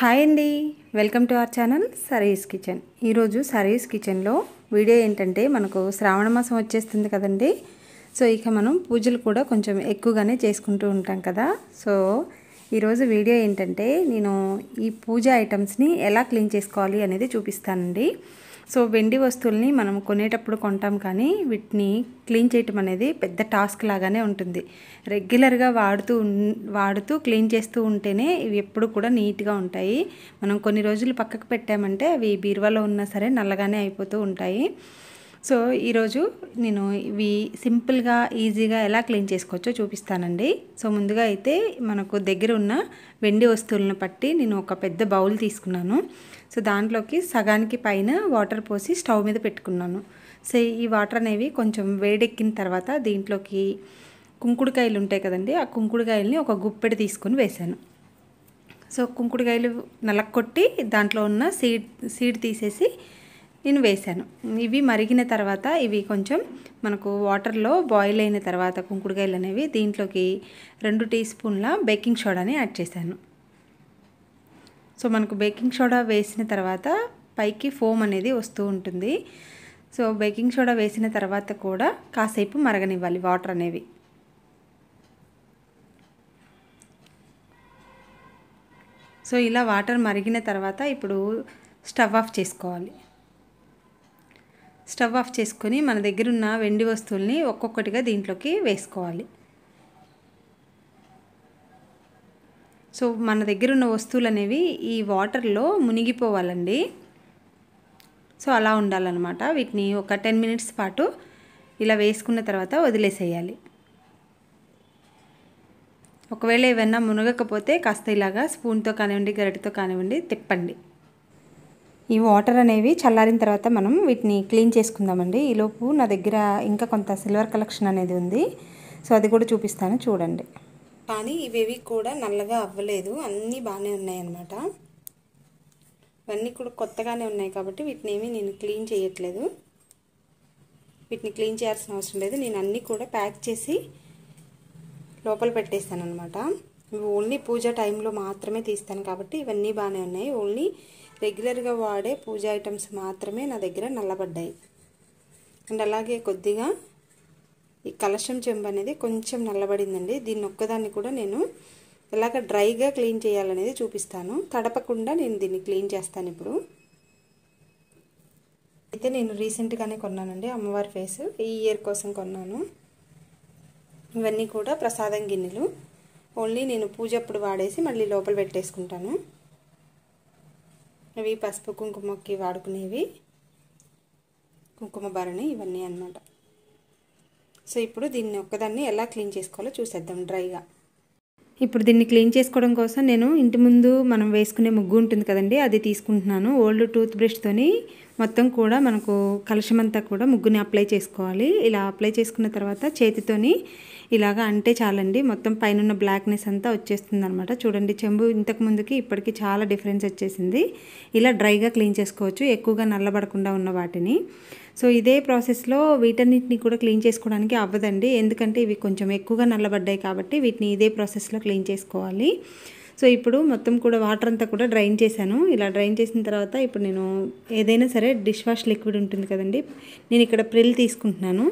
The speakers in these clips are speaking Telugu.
హాయ్ అండి వెల్కమ్ టు అవర్ ఛానల్ సరీస్ కిచెన్ ఈరోజు సరీస్ కిచెన్లో వీడియో ఏంటంటే మనకు శ్రావణ మాసం వచ్చేస్తుంది కదండి సో ఇక మనం పూజలు కూడా కొంచెం ఎక్కువగానే చేసుకుంటూ ఉంటాం కదా సో ఈరోజు వీడియో ఏంటంటే నేను ఈ పూజ ఐటమ్స్ని ఎలా క్లీన్ చేసుకోవాలి అనేది చూపిస్తానండి సో వెండి వస్తువుల్ని మనం కొనేటప్పుడు కొంటాం కానీ వీటిని క్లీన్ చేయటం అనేది పెద్ద టాస్క్ లాగానే ఉంటుంది రెగ్యులర్గా వాడుతూ వాడుతూ క్లీన్ చేస్తూ ఉంటేనే ఇవి ఎప్పుడు కూడా నీట్గా ఉంటాయి మనం కొన్ని రోజులు పక్కకు పెట్టామంటే అవి బీరువాలో ఉన్నా సరే నల్లగానే అయిపోతూ ఉంటాయి సో ఈరోజు నేను ఇవి సింపుల్గా ఈజీగా ఎలా క్లీన్ చేసుకోవచ్చో చూపిస్తానండి సో ముందుగా అయితే మనకు దగ్గర ఉన్న వెండి వస్తువులను పట్టి నేను ఒక పెద్ద బౌల్ తీసుకున్నాను సో దాంట్లోకి సగానికి పైన వాటర్ పోసి స్టవ్ మీద పెట్టుకున్నాను సో ఈ వాటర్ అనేవి కొంచెం వేడెక్కిన తర్వాత దీంట్లోకి కుంకుడుకాయలు ఉంటాయి కదండి ఆ కుంకుడుకాయలని ఒక గుప్పెడు తీసుకొని వేశాను సో కుంకుడుకాయలు నలక్కొట్టి దాంట్లో ఉన్న సీడ్ సీడ్ తీసేసి నేను వేశాను ఇవి మరిగిన తర్వాత ఇవి కొంచెం మనకు వాటర్లో బాయిల్ అయిన తర్వాత కుంకుడుకాయలు అనేవి దీంట్లోకి రెండు టీ స్పూన్ల బేకింగ్ సోడాని యాడ్ చేశాను సో మనకు బేకింగ్ సోడా వేసిన తర్వాత పైకి ఫోమ్ అనేది వస్తూ ఉంటుంది సో బేకింగ్ సోడా వేసిన తర్వాత కూడా కాసేపు మరగనివ్వాలి వాటర్ అనేవి సో ఇలా వాటర్ మరిగిన తర్వాత ఇప్పుడు స్టవ్ ఆఫ్ చేసుకోవాలి స్టవ్ ఆఫ్ చేసుకొని మన దగ్గర ఉన్న వెండి వస్తువుల్ని ఒక్కొక్కటిగా దీంట్లోకి వేసుకోవాలి సో మన దగ్గర ఉన్న వస్తువులు అనేవి ఈ వాటర్లో మునిగిపోవాలండి సో అలా ఉండాలన్నమాట వీటిని ఒక టెన్ మినిట్స్ పాటు ఇలా వేసుకున్న తర్వాత వదిలేసేయాలి ఒకవేళ ఏమైనా మునగకపోతే కాస్త ఇలాగా స్పూన్తో కానివ్వండి గరిటతో కానివ్వండి తిప్పండి ఈ వాటర్ అనేవి చల్లారిన తర్వాత మనం వీటిని క్లీన్ చేసుకుందామండి ఈలోపు నా దగ్గర ఇంకా కొంత సిల్వర్ కలెక్షన్ అనేది ఉంది సో అది కూడా చూపిస్తాను చూడండి కానీ ఇవేవి కూడా నల్లగా అవ్వలేదు అన్నీ బాగానే ఉన్నాయన్నమాట ఇవన్నీ కూడా కొత్తగానే ఉన్నాయి కాబట్టి వీటిని ఏమీ నేను క్లీన్ చేయట్లేదు వీటిని క్లీన్ చేయాల్సిన అవసరం లేదు నేను అన్నీ కూడా ప్యాక్ చేసి లోపల పెట్టేస్తాను అనమాట ఓన్లీ పూజ టైంలో మాత్రమే తీస్తాను కాబట్టి ఇవన్నీ బాగానే ఉన్నాయి ఓన్లీ రెగ్యులర్గా వాడే పూజ ఐటమ్స్ మాత్రమే నా దగ్గర నల్లబడ్డాయి అండ్ అలాగే కొద్దిగా ఈ కలశం చెంబు అనేది కొంచెం నల్లబడిందండి దీన్ని ఒక్కదాన్ని కూడా నేను ఎలాగ డ్రైగా క్లీన్ చేయాలనేది చూపిస్తాను తడపకుండా నేను దీన్ని క్లీన్ చేస్తాను ఇప్పుడు అయితే నేను రీసెంట్గానే కొన్నానండి అమ్మవారి ఫేస్ ఈ ఇయర్ కోసం కొన్నాను ఇవన్నీ కూడా ప్రసాదం గిన్నెలు ఓన్లీ నేను పూజ అప్పుడు వాడేసి మళ్ళీ లోపల పెట్టేసుకుంటాను అవి పసుపు కుంకుమకి వాడుకునేవి కుంకుమ బరణి ఇవన్నీ అనమాట సో ఇప్పుడు దీన్ని ఒక్కదాన్ని ఎలా క్లీన్ చేసుకోవాలో చూసేద్దాం డ్రైగా ఇప్పుడు దీన్ని క్లీన్ చేసుకోవడం కోసం నేను ఇంటి ముందు మనం వేసుకునే ముగ్గు ఉంటుంది కదండి అది తీసుకుంటున్నాను ఓల్డ్ టూత్ బ్రష్తోని మొత్తం కూడా మనకు కలుషమంతా కూడా ముగ్గుని అప్లై చేసుకోవాలి ఇలా అప్లై చేసుకున్న తర్వాత చేతితోని ఇలాగా అంటే చాలండి మొత్తం పైన బ్లాక్నెస్ అంతా వచ్చేస్తుంది అనమాట చూడండి చెంబు ఇంతకు ముందుకి ఇప్పటికి చాలా డిఫరెన్స్ వచ్చేసింది ఇలా డ్రైగా క్లీన్ చేసుకోవచ్చు ఎక్కువగా నల్లబడకుండా ఉన్న వాటిని సో ఇదే ప్రాసెస్లో వీటన్నిటిని కూడా క్లీన్ చేసుకోవడానికి అవ్వదండి ఎందుకంటే ఇవి కొంచెం ఎక్కువగా నల్లబడ్డాయి కాబట్టి వీటిని ఇదే ప్రాసెస్లో క్లీన్ చేసుకోవాలి సో ఇప్పుడు మొత్తం కూడా వాటర్ అంతా కూడా డ్రైన్ చేశాను ఇలా డ్రైన్ చేసిన తర్వాత ఇప్పుడు నేను ఏదైనా సరే డిష్ వాష్ లిక్విడ్ ఉంటుంది కదండి నేను ఇక్కడ ప్రిల్ తీసుకుంటున్నాను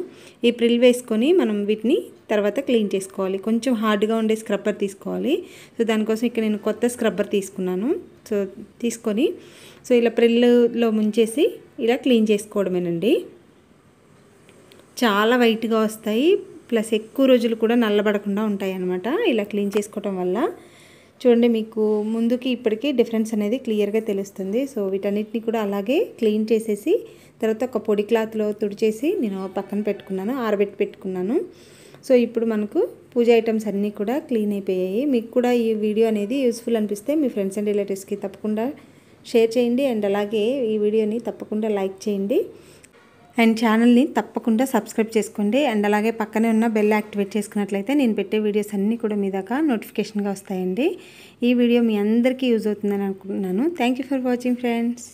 ఈ ప్రిల్ వేసుకొని మనం వీటిని తర్వాత క్లీన్ చేసుకోవాలి కొంచెం హార్డ్గా ఉండే స్క్రబ్బర్ తీసుకోవాలి సో దానికోసం ఇక్కడ నేను కొత్త స్క్రబ్బర్ తీసుకున్నాను సో తీసుకొని సో ఇలా ప్రిల్లో ముంచేసి ఇలా క్లీన్ చేసుకోవడమేనండి చాలా వైట్గా వస్తాయి ప్లస్ ఎక్కువ రోజులు కూడా నల్లబడకుండా ఉంటాయి అన్నమాట ఇలా క్లీన్ చేసుకోవటం వల్ల చూడండి మీకు ముందుకి ఇప్పటికీ డిఫరెన్స్ అనేది క్లియర్గా తెలుస్తుంది సో వీటన్నిటిని కూడా అలాగే క్లీన్ చేసేసి తర్వాత ఒక పొడి క్లాత్లో తుడిచేసి నేను పక్కన పెట్టుకున్నాను ఆరబెట్టి పెట్టుకున్నాను సో ఇప్పుడు మనకు పూజ ఐటమ్స్ అన్నీ కూడా క్లీన్ అయిపోయాయి మీకు కూడా ఈ వీడియో అనేది యూస్ఫుల్ అనిపిస్తే మీ ఫ్రెండ్స్ అండ్ రిలేటివ్స్కి తప్పకుండా షేర్ చేయండి అండ్ అలాగే ఈ వీడియోని తప్పకుండా లైక్ చేయండి అండ్ ఛానల్ని తప్పకుండా సబ్స్క్రైబ్ చేసుకోండి అండ్ అలాగే పక్కనే ఉన్న బెల్ యాక్టివేట్ చేసుకున్నట్లయితే నేను పెట్టే వీడియోస్ అన్నీ కూడా మీ దాకా నోటిఫికేషన్గా వస్తాయండి ఈ వీడియో మీ అందరికీ యూజ్ అవుతుందని అనుకుంటున్నాను థ్యాంక్ ఫర్ వాచింగ్ ఫ్రెండ్స్